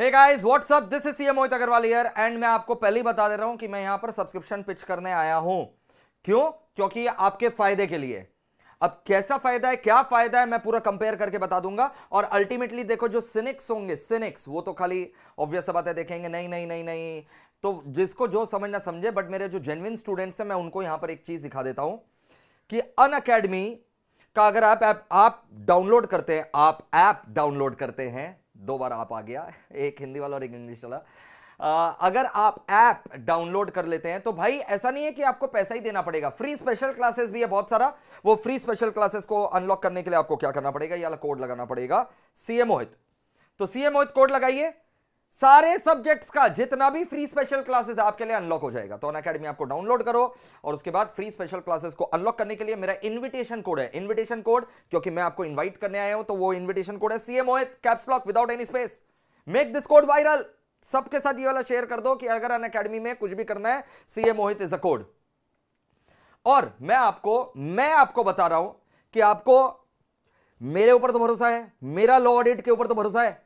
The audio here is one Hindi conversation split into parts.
Hey guys what's up this is CM Mohit Agarwal year end मैं आपको पहले ही बता दे रहा हूं कि मैं यहां पर सब्सक्रिप्शन पिच करने आया हूं क्यों क्योंकि आपके फायदे के लिए अब कैसा फायदा है क्या फायदा है मैं पूरा कंपेयर करके बता दूंगा और अल्टीमेटली देखो जो सिनिक्स होंगे सिनिक्स वो तो खाली ऑब्वियस बात है देखेंगे नहीं नहीं नहीं नहीं तो जिसको जो समझना समझे बट मेरे जो जेनविन स्टूडेंट्स हैं मैं उनको यहां पर एक चीज दिखा देता हूं कि अन अकेडमी का अगर आप ऐप आप डाउनलोड करते हैं आप ऐप डाउनलोड करते हैं दो बार आप आ गया एक हिंदी वाला और एक इंग्लिश वाला अगर आप ऐप डाउनलोड कर लेते हैं तो भाई ऐसा नहीं है कि आपको पैसा ही देना पड़ेगा फ्री स्पेशल क्लासेस भी है बहुत सारा वो फ्री स्पेशल क्लासेस को अनलॉक करने के लिए आपको क्या करना पड़ेगा या कोड लगाना पड़ेगा सीएमओहित तो सीएमओहित कोड लगाइए सारे सब्जेक्ट्स का जितना भी फ्री स्पेशल क्लासेस आपके लिए अनलॉक हो जाएगा तो अन अकेडमी आपको डाउनलोड करो और उसके बाद फ्री स्पेशल क्लासेस को अनलॉक करने के लिए मेरा इनविटेशन कोड है इनविटेशन कोड क्योंकि मैं आपको इनवाइट करने आया हूं तो वो इनविटेशन कोड है CMO caps lock without any space make this code viral सबके साथ ये वाला शेयर कर दो कि अगर अन अकेडमी में कुछ भी करना है CM Mohit is a code और मैं आपको मैं आपको बता रहा हूं कि आपको मेरे ऊपर तो भरोसा है मेरा लॉ ऑडिट के ऊपर तो भरोसा है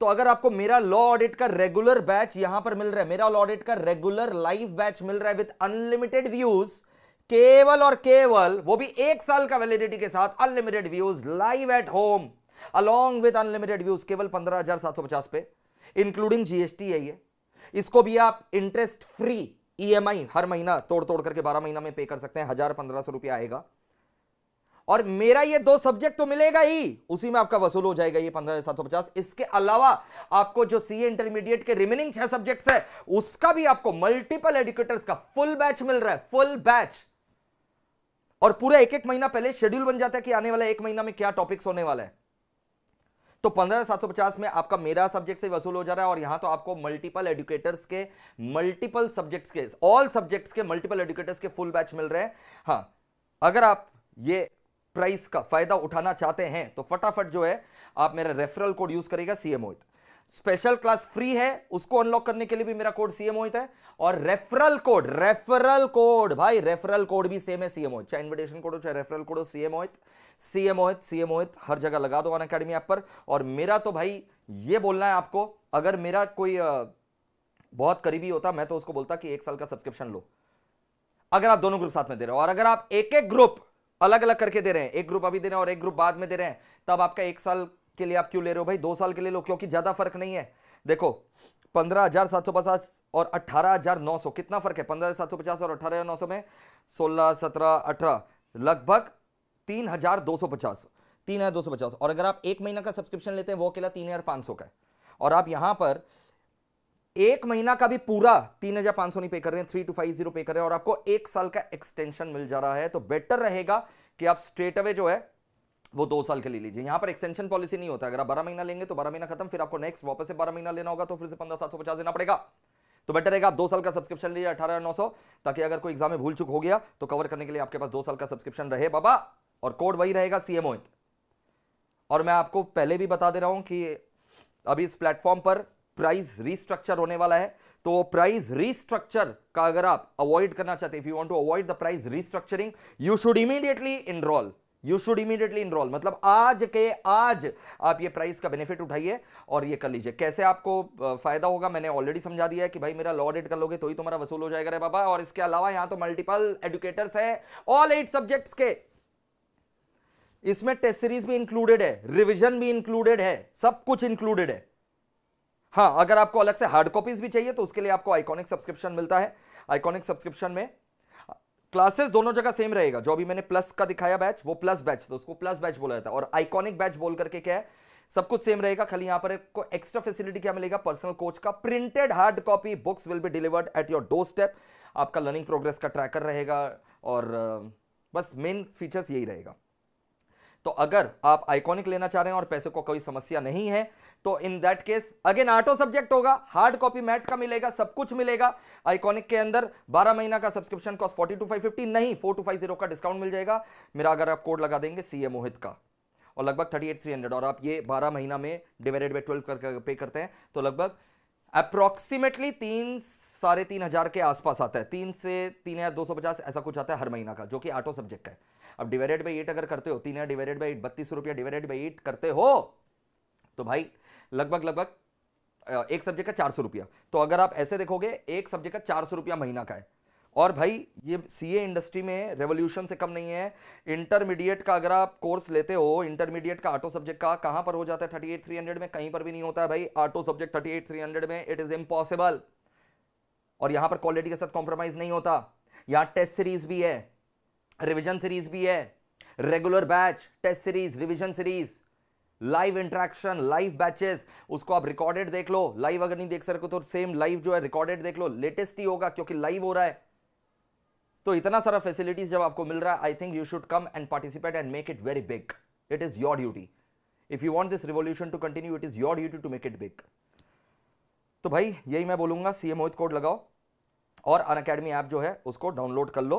तो अगर आपको मेरा लॉ ऑडिट का रेगुलर बैच यहां पर मिल रहा है मेरा लॉ ऑडिट का रेगुलर लाइव बैच मिल रहा है विद अनलिमिटेड व्यूज केवल और केवल वो भी एक साल का वैलिडिटी के साथ unlimited views live at home along with unlimited views केवल पंद्रह हजार सात सौ पचास पे इंक्लूडिंग जीएसटी है ये इसको भी आप इंटरेस्ट फ्री ईएमआई हर महीना तोड़ तोड़ करके बारह महीना में पे कर सकते हैं हजार पंद्रह सौ रुपया आएगा और मेरा ये दो सब्जेक्ट तो मिलेगा ही उसी में आपका वसूल हो जाएगा ये पंद्रह सात सौ पचास इसके अलावा आपको जो सी इंटरमीडिएट के रिमेनिंग छह सब्जेक्ट्स है उसका भी आपको मल्टीपल एडुकेटर्स का फुल बैच मिल रहा है फुल बैच और पूरा एक एक महीना पहले शेड्यूल बन जाता है कि आने वाला एक महीना में क्या टॉपिक्स होने वाला है तो पंद्रह सात सौ पचास में आपका मेरा सब्जेक्ट से वसूल हो जा रहा है और यहां तो आपको मल्टीपल एडुकेटर्स के मल्टीपल सब्जेक्ट्स के ऑल सब्जेक्ट्स के मल्टीपल एडुकेटर्स के फुल बैच मिल रहे हैं हाँ अगर आप ये प्राइस का फायदा उठाना चाहते हैं तो फटाफट जो है आप मेरा रेफरल कोड यूज करेगा CM Mohit special class free है उसको अनलॉक करने के लिए भी मेरा कोड सीएम मोहित है और रेफरल कोड रेफरल कोड भाई रेफरल कोड भी सेम है सीएम मोहित चाहे इन्विटेशन कोड हो चाहे रेफरल कोड हो CM Mohit CM Mohit CM Mohit हर जगह लगा दो अन अकेडमी ऐप पर और मेरा तो भाई ये बोलना है आपको अगर मेरा कोई बहुत करीबी होता मैं तो उसको बोलता कि एक साल का सब्सक्रिप्शन लो अगर आप दोनों ग्रुप साथ में दे रहे हो और अगर आप एक एक ग्रुप अलग अलग करके दे रहे हैं एक ग्रुप अभी दे रहे हैं और एक ग्रुप बाद में दे रहे हैं तब आपका एक साल के लिए आप क्यों ले रहे हो भाई दो साल के लिए लो क्योंकि ज़्यादा फर्क नहीं है देखो पंद्रह हजार सात सौ पचास और अट्ठारह हजार नौ सौ कितना फर्क है पंद्रह सात सौ पचास और अठारह नौ सौ में सोलह सत्रह अठारह लगभग तीन हजार दो सौ पचास तीन हजार दो सौ पचास और अगर आप एक महीना का सब्सक्रिप्शन लेते हैं वो अकेला तीन हजार पांच सौ का है और आप यहां पर एक महीना का भी पूरा तीन हजार पांच सौ नहीं पे कर रहे हैं थ्री टू फाइव जीरो पे कर रहे हैं और आपको एक साल का एक्सटेंशन मिल जा रहा है तो बेटर रहेगा कि आप स्ट्रेट अवे जो है वो दो साल के ले लीजिए यहां पर एक्सटेंशन पॉलिसी नहीं होता अगर आप बारह महीना लेंगे तो बारह महीना खत्म फिर आपको नेक्स्ट वापस से बारह महीना लेना होगा तो फिर से पंद्रह सात सौ पचास देना पड़ेगा तो बेटर रहेगा आप दो साल का सब्सक्रिप्शन लीजिए अठारह नौ सौ ताकि अगर कोई एग्जाम में भूल चुक हो गया तो कवर करने के लिए आपके पास दो साल का सब्सक्रिप्शन रहे बाबा और कोड वही रहेगा सीएमओ और मैं आपको पहले भी बता दे रहा हूं कि अभी इस प्लेटफॉर्म पर प्राइस रीस्ट्रक्चर होने वाला है तो प्राइस रीस्ट्रक्चर का अगर आप अवॉइड करना चाहते if you want to avoid the price restructuring you should immediately enroll you should immediately enroll मतलब आज के आज आप ये प्राइस का बेनिफिट उठाइए और ये कर लीजिए कैसे आपको फायदा होगा मैंने ऑलरेडी समझा दिया है कि भाई मेरा लॉ डेट कर लोगे तो ही तुम्हारा वसूल हो जाएगा रे बाबा और इसके अलावा यहां तो मल्टीपल एडुकेटर्स है ऑल एट सब्जेक्ट्स के इसमें टेस्ट सीरीज भी इंक्लूडेड है रिविजन भी इंक्लूडेड है सब कुछ इंक्लूडेड है हाँ अगर आपको अलग से हार्ड कॉपीज भी चाहिए तो उसके लिए आपको आइकॉनिक सब्सक्रिप्शन मिलता है आइकॉनिक सब्सक्रिप्शन में क्लासेस दोनों जगह सेम रहेगा जो अभी मैंने प्लस का दिखाया बैच वो प्लस बैच तो उसको प्लस बैच बोला जाता है और आइकॉनिक बैच बोल करके क्या है सब कुछ सेम रहेगा खाली यहां पर एक एक्स्ट्रा फैसिलिटी क्या मिलेगा पर्सनल कोच का printed hard copy books will be delivered at your doorstep आपका लर्निंग प्रोग्रेस का ट्रैकर रहेगा और बस मेन फीचर्स यही रहेगा तो अगर आप आइकॉनिक लेना चाह रहे हैं और पैसे को कोई समस्या नहीं है तो in that case again auto subject होगा हार्ड कॉपी मैट का मिलेगा सब कुछ मिलेगा आइकॉनिक के अंदर 12 महीना का सब्सक्रिप्शन कॉस्ट फोर्टी टू नहीं फोर टू का डिस्काउंट मिल जाएगा मेरा अगर आप कोड लगा देंगे सीए मोहित का और लगभग 38300 और आप ये बारह महीना में डिवाइडेड बाई ट्वेल्व करके पे करते हैं तो लगभग अप्रोक्सीमेटली तीन साढ़े तीन हजार के आसपास आता है तीन से तीन हजार दो सौ पचास ऐसा कुछ आता है हर महीना का जो कि आटो सब्जेक्ट है अब डिवाइडेड बाई एट अगर करते हो तीन हजार डिवाइडेड बाई एट बत्तीस रुपया डिवाइडेड बाई एट करते हो तो भाई लगभग लगभग एक सब्जेक्ट का चार सौ रुपया तो अगर आप ऐसे देखोगे एक सब्जेक्ट का चार सौ रुपया महीना का है और भाई ये सीए इंडस्ट्री में रेवोल्यूशन से कम नहीं है इंटरमीडिएट का अगर आप कोर्स लेते हो इंटरमीडिएट का आटो सब्जेक्ट का कहां पर हो जाता है थर्टी एट थ्री हंड्रेड में कहीं पर भी नहीं होता है भाई आटो सब्जेक्ट 38300 में इट इज इम्पॉसिबल और यहां पर क्वालिटी के साथ कॉम्प्रोमाइज नहीं होता यहां टेस्ट सीरीज भी है रिविजन सीरीज भी है regular batch test series revision series live interaction live batches उसको आप रिकॉर्डेड देख लो लाइव अगर नहीं देख सको तो सेम लाइव जो है रिकॉर्डेड देख लो लेटेस्ट ही होगा क्योंकि लाइव हो रहा है तो इतना सारा फैसिलिटीज जब आपको मिल रहा है I think you should come and participate and make it very big it is your duty if you want this revolution to continue it is your duty to make it big तो भाई यही मैं बोलूंगा सीएम मोहित कोड लगाओ और अन अकेडमी ऐप जो है उसको डाउनलोड कर लो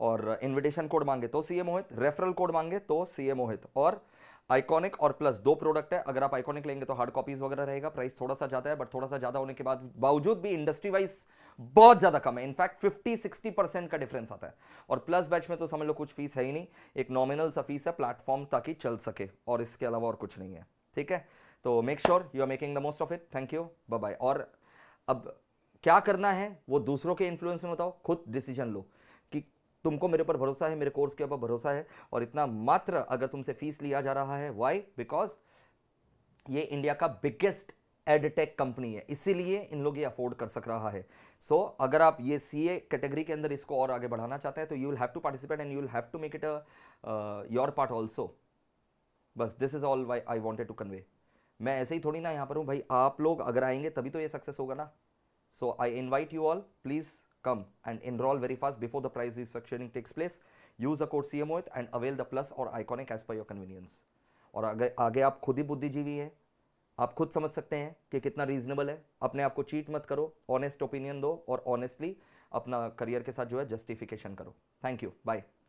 और इनविटेशन कोड मांगे तो सीए मोहित रेफरल कोड मांगे तो सीए मोहित और आइकॉनिक और प्लस दो प्रोडक्ट है अगर आप आइकॉनिक लेंगे तो हार्ड कॉपीज वगैरह रहेगा प्राइस थोड़ा सा ज्यादा है बट थोड़ा सा ज्यादा होने के बाद बावजूद भी इंडस्ट्री वाइज बहुत ज्यादा कम है इनफैक्ट 50 60 परसेंट का डिफरेंस आता है और प्लस बैच में तो समझ लो कुछ फीस है ही नहीं एक नॉमिनल सा फीस है प्लेटफॉर्म ताकि चल सके और इसके अलावा और कुछ नहीं है ठीक है तो make sure you are making the most of it thank you bye और अब क्या करना है वो दूसरों के इन्फ्लुएंस में बताओ खुद डिसीजन लो कि तुमको मेरे ऊपर भरोसा है मेरे कोर्स के ऊपर भरोसा है और इतना मात्र अगर तुमसे फीस लिया जा रहा है वाई बिकॉज ये इंडिया का बिगेस्ट एडटेक कंपनी है इसीलिए इन लोग ये अफोर्ड कर सक रहा है सो so, अगर आप ये सी ए कैटेगरी के अंदर इसको और आगे बढ़ाना चाहते हैं तो you will have to participate and you will have to make it a your part also बस this is all why I wanted to convey मैं ऐसे ही थोड़ी ना यहाँ पर हूँ भाई आप लोग अगर आएंगे तभी तो ये सक्सेस होगा ना so I invite you all please Come and enroll very fast before the price restructuring takes place. Use the code CMOETH and avail the plus or iconic as per your convenience. और आगे आगे आप खुद ही बुद्धिजीवी हैं आप खुद समझ सकते हैं कि कितना रीजनेबल है अपने आप को चीट मत करो ऑनेस्ट ओपिनियन दो और ऑनेस्टली अपना करियर के साथ जो है जस्टिफिकेशन करो थैंक यू बाय